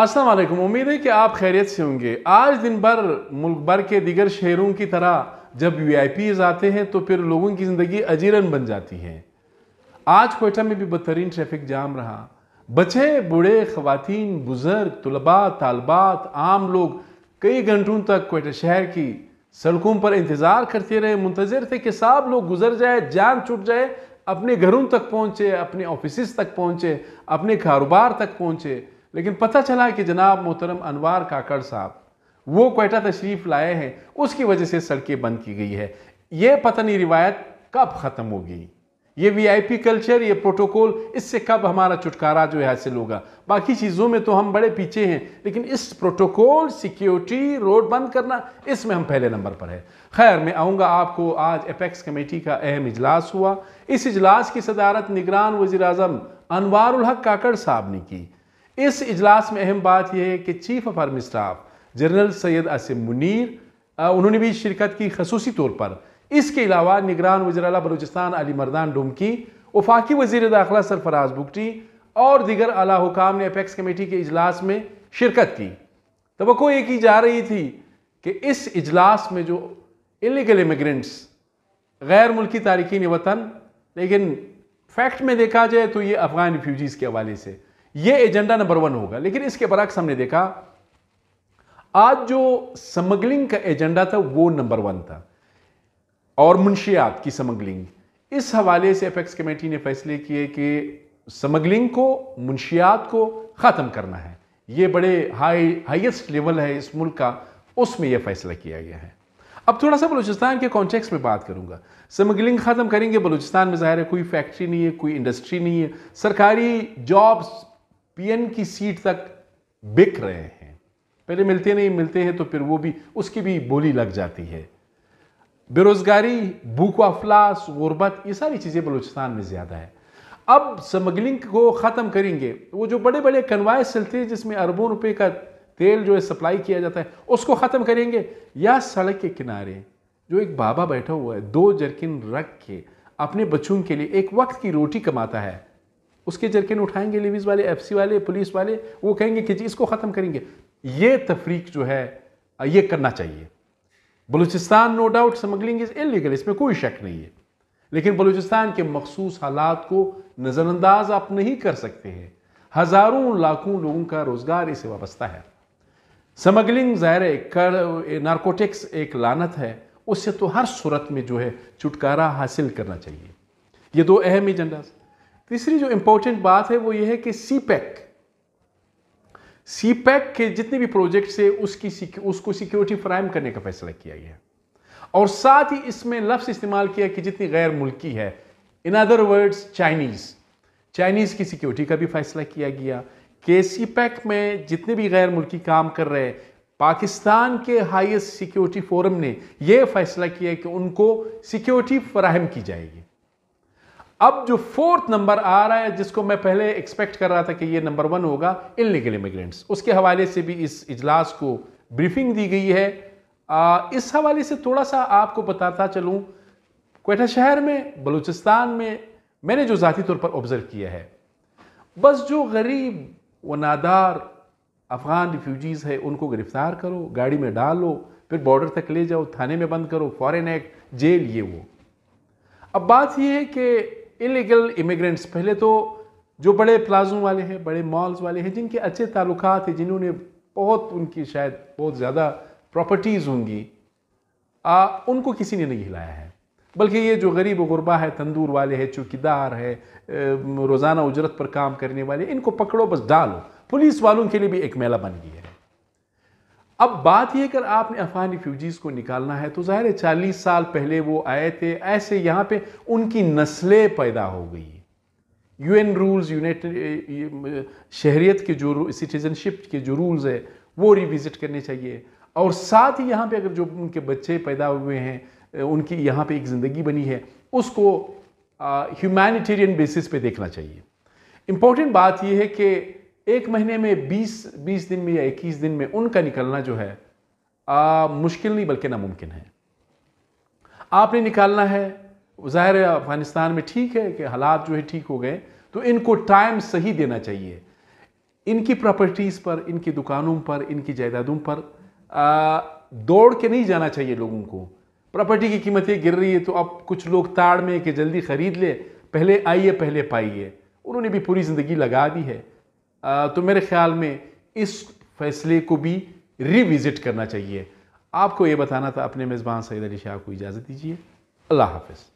अस्सलाम उम्मीद है कि आप खैरियत से होंगे आज दिन भर मुल्क भर के दिगर शहरों की तरह जब पीज आते हैं तो फिर लोगों की ज़िंदगी अजीरन बन जाती है आज कोयटा में भी बदतरीन ट्रैफिक जाम रहा बच्चे बूढ़े ख़वान बुज़ुर्ग तलबा तलबात आम लोग कई घंटों तक कोयटा शहर की सड़कों पर इंतज़ार करते रहे मुंतज़र थे कि साहब लोग गुजर जाए जान छूट जाए अपने घरों तक पहुँचे अपने ऑफिस तक पहुँचे अपने कारोबार तक पहुँचे लेकिन पता चला कि जनाब मोहतरम अनवार काकड़ साहब वो कोयटा तशरीफ़ लाए हैं उसकी वजह से सड़कें बंद की गई है ये पता नहीं रिवायत कब ख़त्म होगी ये वीआईपी कल्चर ये प्रोटोकॉल इससे कब हमारा छुटकारा जो है हासिल होगा बाकी चीज़ों में तो हम बड़े पीछे हैं लेकिन इस प्रोटोकॉल सिक्योरिटी रोड बंद करना इसमें हम पहले नंबर पर है खैर मैं आऊँगा आपको आज एपेक्स कमेटी का अहम इजलास हुआ इस इजलास की सदारत निगरान वजी अजम अनवारुल हक काकड़ साहब ने की इस इजलास में अहम बात यह है कि chief of army staff general Syed Asim Munir उन्होंने भी शिरकत की खसूसी तौर पर इसके अलावा निगरान वजर बलूचिस्तान अली मरदान डुमकी वफाकी वजीर दाखिला सरफराज बुगटी और दिगर अला हुकाम ने अपेक्स कमेटी के इजलास में शिरकत की तो ये की जा रही थी कि इस इजलास में जो इलीगल इमिग्रेंट्स गैर मुल्की तारकिन वतन लेकिन फैक्ट में देखा जाए तो ये अफ़गान रिफ्यूजीज़ के हवाले से ये एजेंडा नंबर वन होगा लेकिन इसके बरक्स हमने देखा आज जो समगलिंग का एजेंडा था वो नंबर वन था और मुंशियात की समगलिंग इस हवाले से एपेक्स कमेटी ने फैसले किए कि स्मगलिंग को मुंशियात को ख़त्म करना है ये बड़े हाई हाईएस्ट लेवल है इस मुल्क का उसमें यह फैसला किया गया है अब थोड़ा सा बलूचिस्तान के कॉन्टेक्स में बात करूंगा स्मगलिंग ख़त्म करेंगे बलूचिस्तान में ज़ाहिर है कोई फैक्ट्री नहीं है कोई इंडस्ट्री नहीं है सरकारी जॉब्स पीएन की सीट तक बिक रहे हैं पहले मिलते नहीं मिलते हैं तो फिर वो भी उसकी भी बोली लग जाती है बेरोजगारी भूख अफलास गुर्बत ये सारी चीज़ें बलूचिस्तान में ज़्यादा है अब स्मगलिंग को ख़त्म करेंगे वो जो बड़े बड़े कन्वायस चलते हैं जिसमें अरबों रुपए का तेल जो है सप्लाई किया जाता है उसको ख़त्म करेंगे या सड़क के किनारे जो एक बाबा बैठा हुआ है दो जरकिन रख के अपने बच्चों के लिए एक वक्त की रोटी कमाता है उसके जरकिन उठाएंगे लेवीज वाले सी वाले पुलिस वाले वो कहेंगे कि जी इसको ख़त्म करेंगे ये तफरीक जो है ये करना चाहिए Balochistan no doubt smuggling is illegal इसमें कोई शक नहीं है लेकिन बलूचिस्तान के मखसूस हालात को नज़रअंदाज आप नहीं कर सकते हैं हज़ारों लाखों लोगों का रोज़गार इसे वाबस्ता है स्मगलिंग ज़ाहिर कर नारकोटिक्स एक लानत है उससे तो हर सूरत में जो है छुटकारा हासिल करना चाहिए ये दो अहम एजेंडाज तीसरी जो इंपॉर्टेंट बात है वो ये है कि सी पैक सी पैक के जितने भी प्रोजेक्ट है उसकी उसको सिक्योरिटी फ्राहम करने का फैसला किया गया और साथ ही इसमें लफ्स इस्तेमाल किया कि जितनी गैर मुल्की है in other words Chinese Chinese की सिक्योरिटी का भी फैसला किया गया के सी पैक में जितने भी गैर मुल्की काम कर रहे हैं पाकिस्तान के हाईएस्ट सिक्योरिटी फोरम ने यह फैसला किया कि उनको सिक्योरिटी फ्राहम की जाएगी अब जो फोर्थ नंबर आ रहा है जिसको मैं पहले एक्सपेक्ट कर रहा था कि ये नंबर वन होगा इलीगल इमिग्रेंट्स उसके हवाले से भी इस इजलास को ब्रीफिंग दी गई है आ, इस हवाले से थोड़ा सा आपको बताता चलूँ कोयटा शहर में बलूचिस्तान में मैंने जो ज़ाती तौर पर ऑब्ज़र्व किया है बस जो गरीब व नादार अफ़गान रिफ्यूजीज़ है उनको गिरफ़्तार करो गाड़ी में डालो फिर बॉर्डर तक ले जाओ थाने में बंद करो फॉरेन एक्ट जेल ये वो अब बात यह है कि इलीगल इमिग्रेंट्स पहले तो जो बड़े प्लाजों वाले हैं बड़े मॉल्स वाले हैं जिनके अच्छे ताल्लुक हैं जिन्होंने बहुत उनकी शायद बहुत ज़्यादा प्रॉपर्टीज़ होंगी आ, उनको किसी ने नहीं हिलाया है बल्कि ये जो गरीब गुरबा है तंदूर वाले है चौकीदार है रोज़ाना उजरत पर काम करने वाले इनको पकड़ो बस डालो पुलिस वालों के लिए भी एक मेला बन गई है अब बात यह कर आपने अफगान रिफ्यूजीज़ को निकालना है तो ज़ाहिर है चालीस साल पहले वो आए थे ऐसे यहाँ पे उनकी नस्लें पैदा हो गई यूएन रूल्स यूनाइटेड शहरीत के जो सिटीजनशिप के जो रूल्स है वो रिविज़िट करने चाहिए और साथ ही यहाँ पे अगर जो उनके बच्चे पैदा हुए हैं उनकी यहाँ पे एक ज़िंदगी बनी है उसको ह्यूमैनिटेरियन बेसिस पे देखना चाहिए इंपॉर्टेंट बात यह है कि एक महीने में 20 20 दिन में या 21 दिन में उनका निकलना जो है आ, मुश्किल नहीं बल्कि नामुमकिन है आपने निकालना है ज़ाहिर है अफगानिस्तान में ठीक है कि हालात जो है ठीक हो गए तो इनको टाइम सही देना चाहिए इनकी प्रॉपर्टीज़ पर इनकी दुकानों पर इनकी जायदादों पर आ, दौड़ के नहीं जाना चाहिए लोगों को प्रॉपर्टी की कीमतें गिर रही है तो अब कुछ लोग ताड़ में कि जल्दी ख़रीद ले पहले आइए पहले पाइए उन्होंने भी पूरी ज़िंदगी लगा दी है तो मेरे ख्याल में इस फैसले को भी रिविज़िट करना चाहिए आपको ये बताना था अपने मेज़बान सईद अली शाह को इजाज़त दीजिए अल्लाह हाफिज़